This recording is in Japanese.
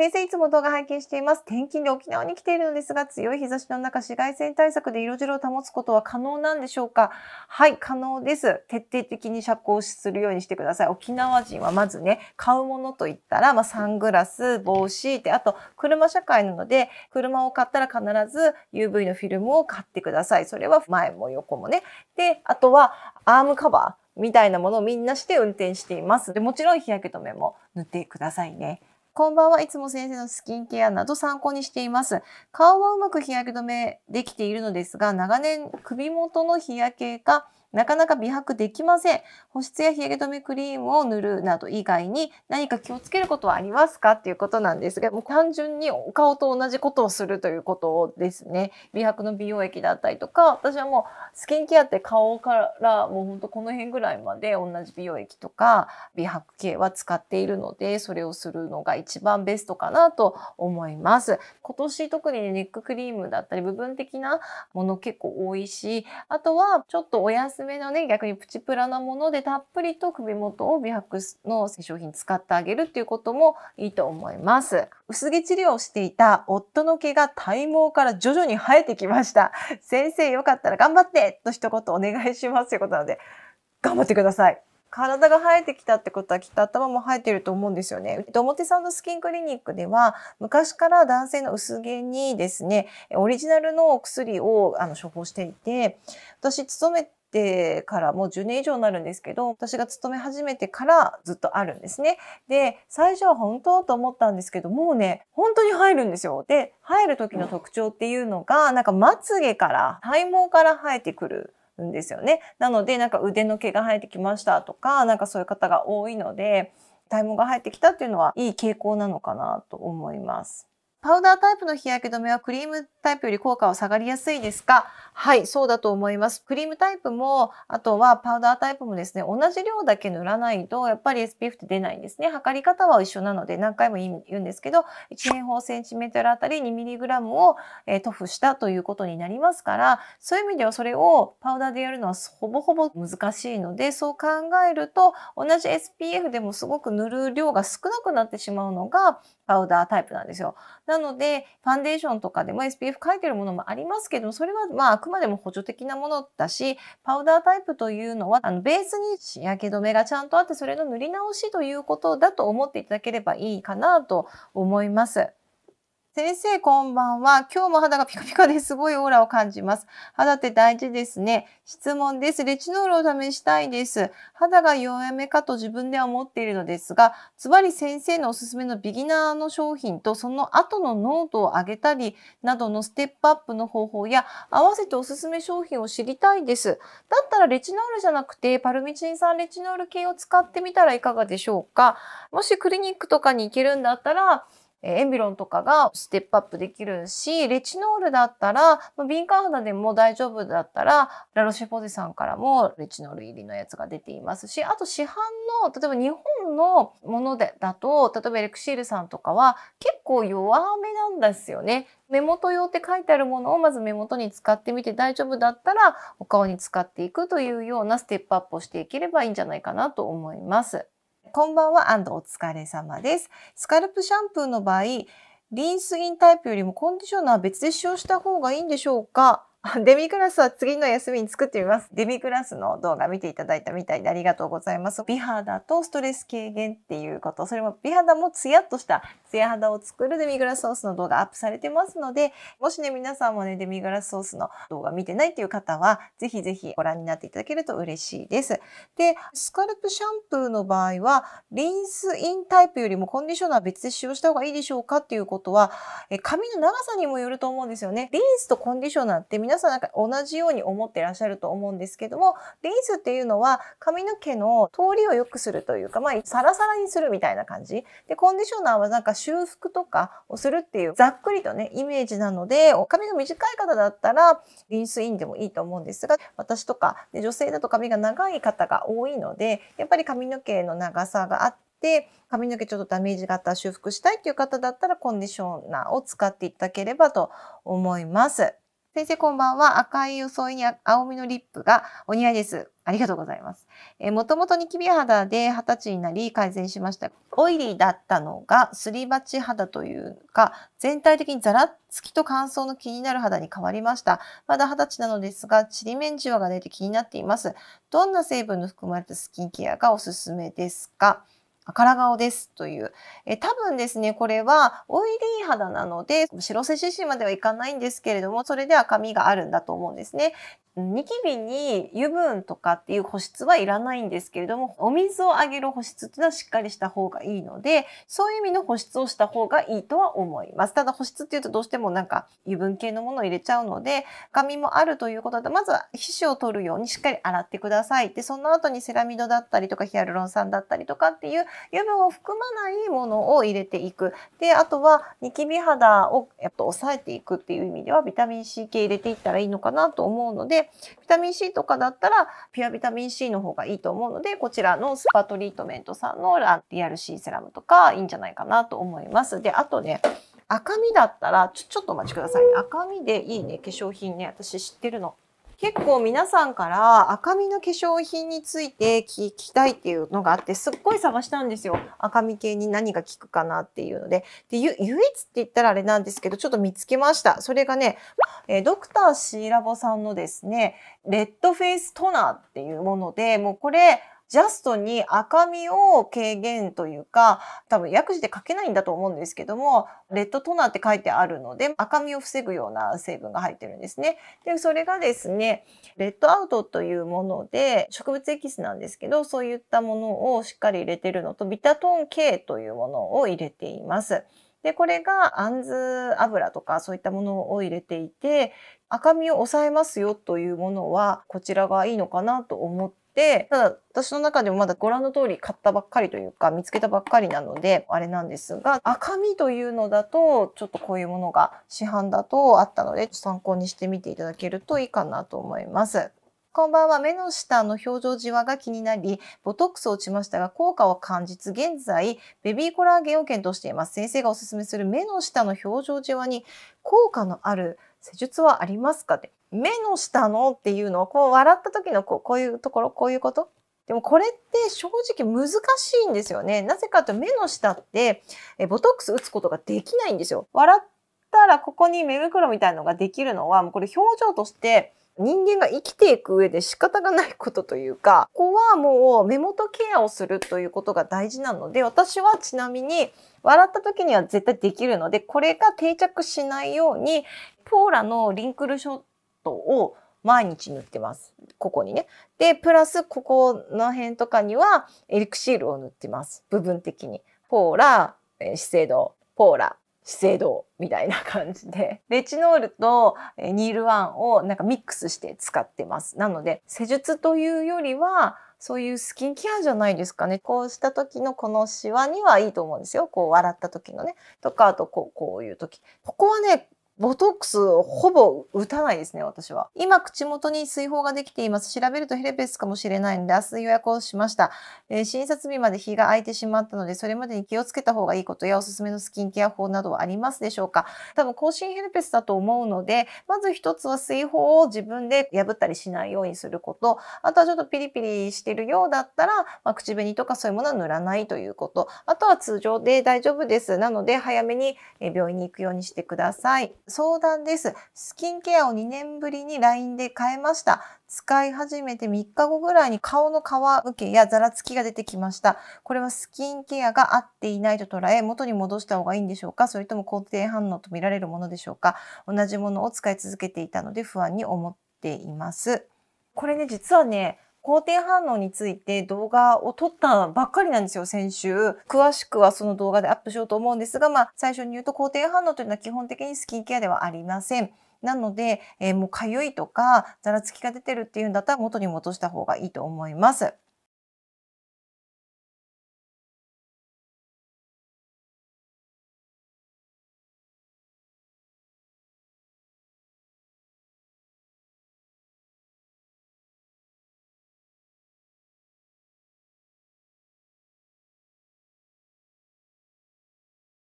先生、いつも動画拝見しています。転勤で沖縄に来ているのですが、強い日差しの中、紫外線対策で色白を保つことは可能なんでしょうかはい、可能です。徹底的に遮光するようにしてください。沖縄人はまずね、買うものといったら、まあ、サングラス、帽子で、あと、車社会なので、車を買ったら必ず UV のフィルムを買ってください。それは前も横もね。で、あとは、アームカバーみたいなものをみんなして運転しています。でもちろん日焼け止めも塗ってくださいね。こんばんはいつも先生のスキンケアなど参考にしています。顔はうまく日焼け止めできているのですが、長年首元の日焼けがなかなか美白できません。保湿や日焼け止めクリームを塗るなど以外に何か気をつけることはありますかっていうことなんですが、もう単純にお顔と同じことをするということですね。美白の美容液だったりとか、私はもうスキンケアって顔からもうほんとこの辺ぐらいまで同じ美容液とか美白系は使っているので、それをするのが一番ベストかなと思います。今年特にネッククリームだったり部分的なもの結構多いし、あとはちょっとお安すめのね逆にプチプラなものでたっぷりと首元を美白の化粧品使ってあげるっていうこともいいと思います。薄毛治療をしていた夫の毛が体毛から徐々に生えてきました。先生よかったら頑張ってと一言お願いしますということなので頑張ってください。体が生えてきたってことはきっと頭も生えてると思うんですよね。表参道スキンクリニックでは昔から男性の薄毛にですね、オリジナルのお薬をあの処方していて、私勤めてからもう10年以上になるんですけど、私が勤め始めてからずっとあるんですね。で、最初は本当と思ったんですけど、もうね、本当に入るんですよ。で、入る時の特徴っていうのが、なんかまつげから、体毛から生えてくるんですよね。なので、なんか腕の毛が生えてきましたとか、なんかそういう方が多いので、体毛が生えてきたっていうのはいい傾向なのかなと思います。パウダータイプの日焼け止めはクリームタイプより効果は下がりやすいですかはい、そうだと思います。クリームタイプも、あとはパウダータイプもですね、同じ量だけ塗らないと、やっぱり SPF って出ないんですね。測り方は一緒なので、何回も言うんですけど、1平方センチメートルあたり 2mg を、えー、塗布したということになりますから、そういう意味ではそれをパウダーでやるのはほぼほぼ難しいので、そう考えると、同じ SPF でもすごく塗る量が少なくなってしまうのが、パウダータイプなんですよ。ななので、ファンデーションとかでも SPF 書いてるものもありますけどそれはまああくまでも補助的なものだし、パウダータイプというのは、あのベースに日焼け止めがちゃんとあって、それの塗り直しということだと思っていただければいいかなと思います。先生こんばんは。今日も肌がピカピカですごいオーラを感じます。肌って大事ですね。質問です。レチノールを試したいです。肌が弱めかと自分では思っているのですが、ズバリ先生のおすすめのビギナーの商品とその後の濃度を上げたりなどのステップアップの方法や合わせておすすめ商品を知りたいです。だったらレチノールじゃなくてパルミチン酸レチノール系を使ってみたらいかがでしょうか。もしクリニックとかに行けるんだったら、エンビロンとかがステップアップできるし、レチノールだったら、敏感肌でも大丈夫だったら、ラロシェポゼさんからもレチノール入りのやつが出ていますし、あと市販の、例えば日本のものでだと、例えばエレクシールさんとかは結構弱めなんですよね。目元用って書いてあるものをまず目元に使ってみて大丈夫だったらお顔に使っていくというようなステップアップをしていければいいんじゃないかなと思います。こんばんは、お疲れ様です。スカルプシャンプーの場合、リンスインタイプよりもコンディショナー別で使用した方がいいんでしょうか デミグラスは次の休みに作ってみます。デミグラスの動画見ていただいたみたいでありがとうございます。美肌とストレス軽減っていうこと、それも美肌もツヤっとしたツヤ肌を作るデミグラスソースの動画アップされてますので、もしね、皆さんもね、デミグラスソースの動画見てないっていう方は、ぜひぜひご覧になっていただけると嬉しいです。で、スカルプシャンプーの場合は、リンスインタイプよりもコンディショナー別で使用した方がいいでしょうかっていうことは、え髪の長さにもよると思うんですよね。リンスとコンディショナーって皆さんなんか同じように思ってらっしゃると思うんですけどもリンスっていうのは髪の毛の通りを良くするというか、まあ、サラサラにするみたいな感じでコンディショナーはなんか修復とかをするっていうざっくりとねイメージなので髪が短い方だったらリンスインでもいいと思うんですが私とかで女性だと髪が長い方が多いのでやっぱり髪の毛の長さがあって。で髪の毛ちょっとダメージがあったら修復したいっていう方だったらコンディショナーを使っていただければと思います。先生こんばんは。赤い装いに青みのリップがお似合いです。ありがとうございます。えー、もともとニキビ肌で20歳になり改善しました。オイリーだったのがすり鉢肌というか、全体的にザラつきと乾燥の気になる肌に変わりました。まだ20歳なのですが、ちりめんじわが出て気になっています。どんな成分の含まれたスキンケアがおすすめですか空顔ですという。え多分ですね、これはオイリー肌なので、白瀬獅子まではいかないんですけれども、それで赤みがあるんだと思うんですね。ニキビに油分とかっていう保湿はいらないんですけれども、お水をあげる保湿っていうのはしっかりした方がいいので、そういう意味の保湿をした方がいいとは思います。ただ保湿っていうとどうしてもなんか油分系のものを入れちゃうので、髪もあるということで、まずは皮脂を取るようにしっかり洗ってください。で、その後にセラミドだったりとかヒアルロン酸だったりとかっていう油分を含まないものを入れていく。で、あとはニキビ肌をやっぱ抑えていくっていう意味ではビタミン C 系入れていったらいいのかなと思うので、ビタミン C とかだったら、ピュアビタミン C の方がいいと思うので、こちらのスパトリートメントさんのリアル C セラムとかいいんじゃないかなと思います。で、あとね、赤身だったら、ちょ、ちょっとお待ちくださいね。赤身でいいね、化粧品ね、私知ってるの。結構皆さんから赤みの化粧品について聞きたいっていうのがあってすっごい探したんですよ赤み系に何が効くかなっていうのでで唯一って言ったらあれなんですけどちょっと見つけましたそれがね、えドクターシーラボさんのですねレッドフェイストナーっていうものでもうこれジャストに赤みを軽減というか、多分薬事で書けないんだと思うんですけども、レッドトナーって書いてあるので、赤みを防ぐような成分が入ってるんですね。で、それがですね、レッドアウトというもので、植物エキスなんですけど、そういったものをしっかり入れてるのと、ビタトン K というものを入れています。で、これがアンズ油とかそういったものを入れていて、赤みを抑えますよというものは、こちらがいいのかなと思って、ただ私の中でもまだご覧の通り買ったばっかりというか見つけたばっかりなのであれなんですが赤身というのだとちょっとこういうものが市販だとあったので参考にしてみていただけるといいかなと思います。こんばんは。目の下の表情じわが気になり、ボトックスを打ちましたが、効果を感じず、現在、ベビーコラーゲンを検討しています。先生がおすすめする目の下の表情じわに効果のある施術はありますかって目の下のっていうのをこう笑った時のこうこういうところこういうことでもこれって正直難しいんですよね。なぜかと目の下ってえボトックス打つことができないんですよ。笑ったらここに目袋みたいのができるのはもうこれ表情として人間が生きていく上で仕方がないことというか、ここはもう目元ケアをするということが大事なので、私はちなみに笑った時には絶対できるので、これが定着しないようにポーラのリンクルショットを毎日塗ってます。ここにね。で、プラスここの辺とかにはエリクシールを塗ってます。部分的に。ポーラ、資生堂、ポーラ、資生堂みたいな感じで。レチノールとニールワンをなんかミックスして使ってます。なので、施術というよりは、そういうスキンケアじゃないですかね。こうした時のこのシワにはいいと思うんですよ。こう笑った時のね。とか、あとこう、こういう時。ここはね、ボトックスをほぼ打たないですね、私は。今、口元に水泡ができています。調べるとヘルペスかもしれないんで、明日予約をしました。えー、診察日まで日が空いてしまったので、それまでに気をつけた方がいいことや、おすすめのスキンケア法などはありますでしょうか多分、更新ヘルペスだと思うので、まず一つは水泡を自分で破ったりしないようにすること、あとはちょっとピリピリしてるようだったら、まあ、口紅とかそういうものは塗らないということ、あとは通常で大丈夫です。なので、早めに病院に行くようにしてください。相談です。スキンケアを2年ぶりに LINE で変えました。使い始めて3日後ぐらいに顔の皮受けやざらつきが出てきました。これはスキンケアが合っていないと捉え、元に戻した方がいいんでしょうかそれとも肯定反応とみられるものでしょうか同じものを使い続けていたので不安に思っています。これね、実はね、肯定反応について動画を撮ったばっかりなんですよ、先週。詳しくはその動画でアップしようと思うんですが、まあ、最初に言うと肯定反応というのは基本的にスキンケアではありません。なので、えー、もう痒いとか、ざらつきが出てるっていうんだったら元に戻した方がいいと思います。